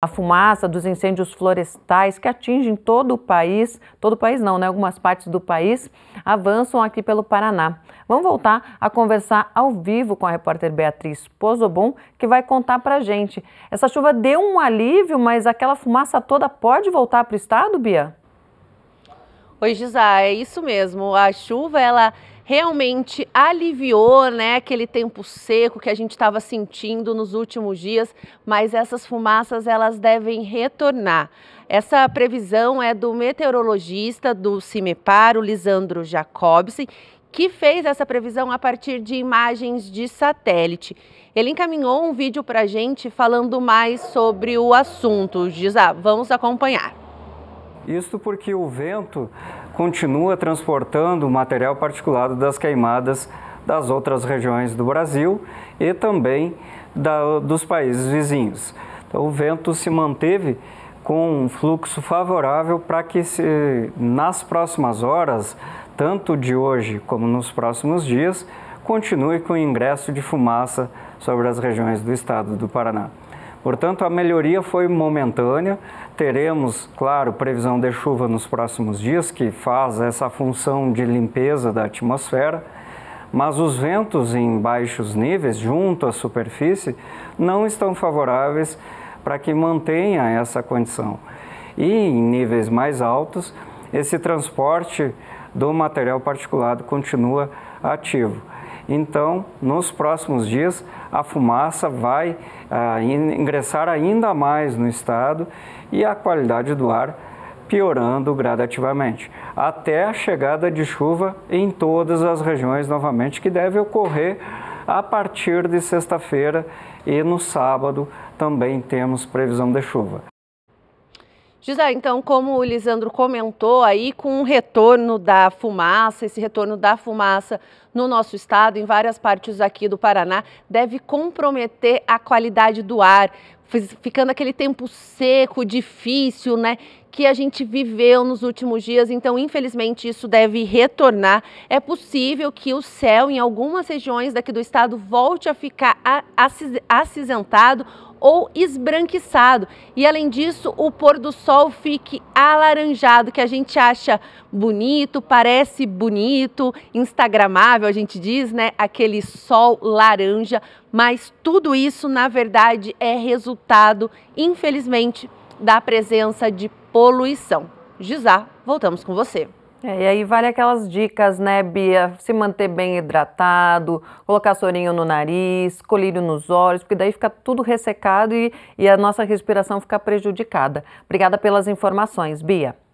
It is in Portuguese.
A fumaça dos incêndios florestais que atingem todo o país, todo o país não, né? Algumas partes do país avançam aqui pelo Paraná. Vamos voltar a conversar ao vivo com a repórter Beatriz Pozobon, que vai contar pra gente. Essa chuva deu um alívio, mas aquela fumaça toda pode voltar para o estado, Bia? Oi, Gisá, é isso mesmo. A chuva, ela realmente aliviou, né, aquele tempo seco que a gente estava sentindo nos últimos dias, mas essas fumaças elas devem retornar. Essa previsão é do meteorologista do CIMEPAR, o Lisandro Jacobsen, que fez essa previsão a partir de imagens de satélite. Ele encaminhou um vídeo para a gente falando mais sobre o assunto. Diz, vamos acompanhar. Isso porque o vento continua transportando o material particulado das queimadas das outras regiões do Brasil e também da, dos países vizinhos. Então, o vento se manteve com um fluxo favorável para que se, nas próximas horas, tanto de hoje como nos próximos dias, continue com o ingresso de fumaça sobre as regiões do estado do Paraná. Portanto, a melhoria foi momentânea. Teremos, claro, previsão de chuva nos próximos dias, que faz essa função de limpeza da atmosfera, mas os ventos em baixos níveis, junto à superfície, não estão favoráveis para que mantenha essa condição. E em níveis mais altos, esse transporte do material particulado continua ativo. Então, nos próximos dias, a fumaça vai ah, ingressar ainda mais no estado e a qualidade do ar piorando gradativamente, até a chegada de chuva em todas as regiões novamente, que deve ocorrer a partir de sexta-feira e no sábado também temos previsão de chuva. Gisele, ah, então, como o Lisandro comentou aí, com o retorno da fumaça, esse retorno da fumaça no nosso estado, em várias partes aqui do Paraná, deve comprometer a qualidade do ar, ficando aquele tempo seco, difícil, né? que a gente viveu nos últimos dias, então infelizmente isso deve retornar. É possível que o céu em algumas regiões daqui do estado volte a ficar acinzentado ou esbranquiçado. E além disso, o pôr do sol fique alaranjado, que a gente acha bonito, parece bonito, instagramável, a gente diz, né? Aquele sol laranja, mas tudo isso na verdade é resultado, infelizmente, da presença de poluição. Gisá, voltamos com você. É, e aí vale aquelas dicas, né, Bia? Se manter bem hidratado, colocar sorinho no nariz, colírio nos olhos, porque daí fica tudo ressecado e, e a nossa respiração fica prejudicada. Obrigada pelas informações, Bia.